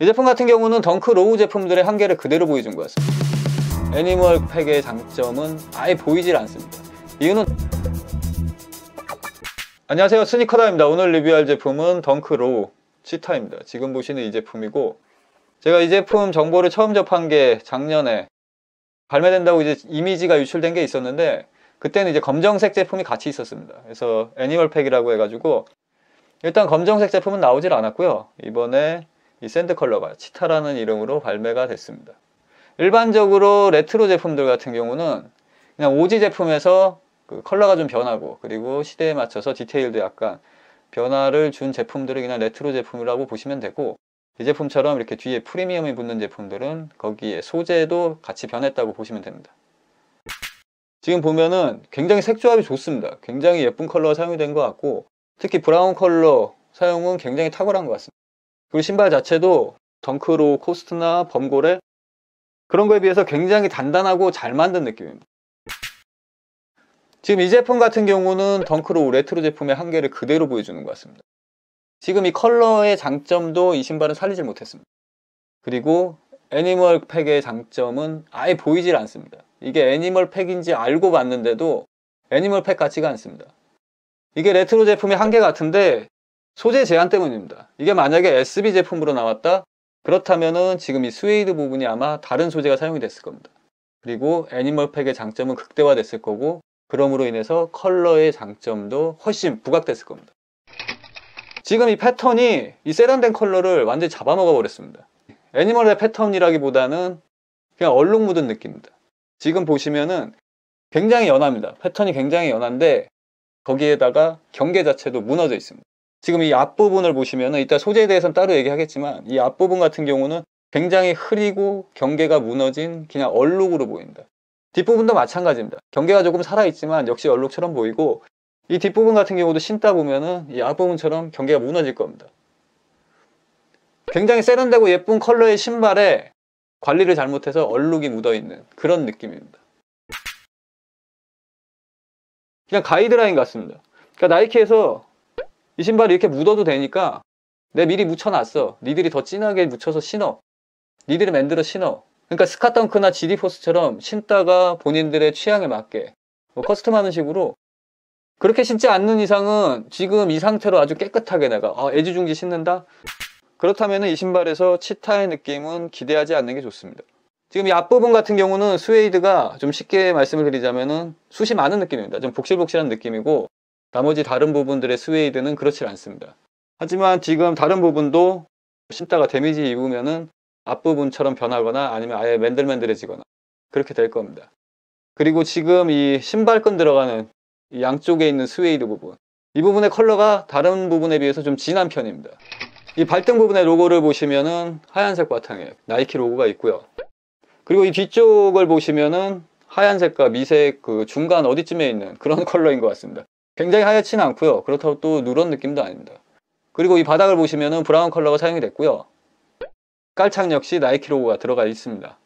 이 제품 같은 경우는 덩크 로우 제품들의 한계를 그대로 보여준 거였습니다 애니멀 팩의 장점은 아예 보이질 않습니다 이유는 안녕하세요 스니커다입니다 오늘 리뷰할 제품은 덩크 로우 치타입니다 지금 보시는 이 제품이고 제가 이 제품 정보를 처음 접한 게 작년에 발매된다고 이제 이미지가 유출된 게 있었는데 그때는 이제 검정색 제품이 같이 있었습니다 그래서 애니멀 팩이라고 해가지고 일단 검정색 제품은 나오질 않았고요 이번에 이 샌드 컬러가 치타라는 이름으로 발매가 됐습니다. 일반적으로 레트로 제품들 같은 경우는 그냥 오지 제품에서 그 컬러가 좀 변하고 그리고 시대에 맞춰서 디테일도 약간 변화를 준 제품들을 그냥 레트로 제품이라고 보시면 되고 이 제품처럼 이렇게 뒤에 프리미엄이 붙는 제품들은 거기에 소재도 같이 변했다고 보시면 됩니다. 지금 보면은 굉장히 색조합이 좋습니다. 굉장히 예쁜 컬러가 사용이 된 것 같고 특히 브라운 컬러 사용은 굉장히 탁월한 것 같습니다. 그리고 신발 자체도 덩크로 코스트나 범고래 그런 거에 비해서 굉장히 단단하고 잘 만든 느낌입니다. 지금 이 제품 같은 경우는 덩크로 레트로 제품의 한계를 그대로 보여주는 것 같습니다. 지금 이 컬러의 장점도 이 신발은 살리질 못했습니다. 그리고 애니멀 팩의 장점은 아예 보이질 않습니다. 이게 애니멀 팩인지 알고 봤는데도 애니멀 팩 같지가 않습니다. 이게 레트로 제품의 한계 같은데 소재 제한 때문입니다. 이게 만약에 SB 제품으로 나왔다? 그렇다면은 지금 이 스웨이드 부분이 아마 다른 소재가 사용이 됐을 겁니다. 그리고 애니멀팩의 장점은 극대화됐을 거고 그럼으로 인해서 컬러의 장점도 훨씬 부각됐을 겁니다. 지금 이 패턴이 이 세련된 컬러를 완전히 잡아먹어 버렸습니다. 애니멀의 패턴이라기보다는 그냥 얼룩 묻은 느낌입니다. 지금 보시면은 굉장히 연합니다. 패턴이 굉장히 연한데 거기에다가 경계 자체도 무너져 있습니다. 지금 이 앞부분을 보시면은 이따 소재에 대해서는 따로 얘기하겠지만 이 앞부분 같은 경우는 굉장히 흐리고 경계가 무너진 그냥 얼룩으로 보인다. 뒷부분도 마찬가지입니다. 경계가 조금 살아있지만 역시 얼룩처럼 보이고 이 뒷부분 같은 경우도 신다 보면은 이 앞부분처럼 경계가 무너질 겁니다. 굉장히 세련되고 예쁜 컬러의 신발에 관리를 잘못해서 얼룩이 묻어있는 그런 느낌입니다. 그냥 가이드라인 같습니다. 그러니까 나이키에서 이 신발 이렇게 묻어도 되니까 내 미리 묻혀놨어. 니들이 더 진하게 묻혀서 신어. 니들이 만들어 신어. 그러니까 스카덩크나 지디포스처럼 신다가 본인들의 취향에 맞게 뭐 커스텀하는 식으로 그렇게 신지 않는 이상은 지금 이 상태로 아주 깨끗하게 내가 아, 애지중지 신는다? 그렇다면 이 신발에서 치타의 느낌은 기대하지 않는 게 좋습니다. 지금 이 앞부분 같은 경우는 스웨이드가 좀 쉽게 말씀을 드리자면 은 숱이 많은 느낌입니다. 좀 복실복실한 느낌이고 나머지 다른 부분들의 스웨이드는 그렇지 않습니다. 하지만 지금 다른 부분도 심다가 데미지 입으면은 앞부분처럼 변하거나 아니면 아예 맨들맨들해지거나 그렇게 될 겁니다. 그리고 지금 이 신발끈 들어가는 이 양쪽에 있는 스웨이드 부분 이 부분의 컬러가 다른 부분에 비해서 좀 진한 편입니다. 이 발등 부분의 로고를 보시면은 하얀색 바탕에 나이키 로고가 있고요. 그리고 이 뒤쪽을 보시면은 하얀색과 미색 그 중간 어디쯤에 있는 그런 컬러인 것 같습니다. 굉장히 하얗진 않고요. 그렇다고 또 누런 느낌도 아닙니다. 그리고 이 바닥을 보시면 브라운 컬러가 사용이 됐고요. 깔창 역시 나이키 로고가 들어가 있습니다.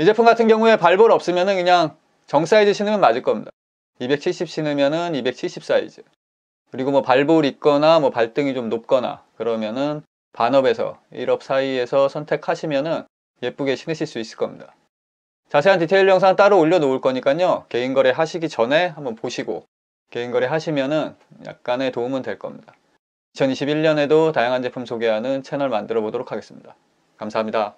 이 제품 같은 경우에 발볼 없으면 그냥 정 사이즈 신으면 맞을 겁니다. 270 신으면은 270 사이즈. 그리고 뭐 발볼 있거나 뭐 발등이 좀 높거나 그러면은 반업에서 1업 사이에서 선택하시면은 예쁘게 신으실 수 있을 겁니다. 자세한 디테일 영상 따로 올려놓을 거니까요. 개인 거래 하시기 전에 한번 보시고 개인 거래 하시면은 약간의 도움은 될 겁니다. 2021년에도 다양한 제품 소개하는 채널 만들어 보도록 하겠습니다. 감사합니다.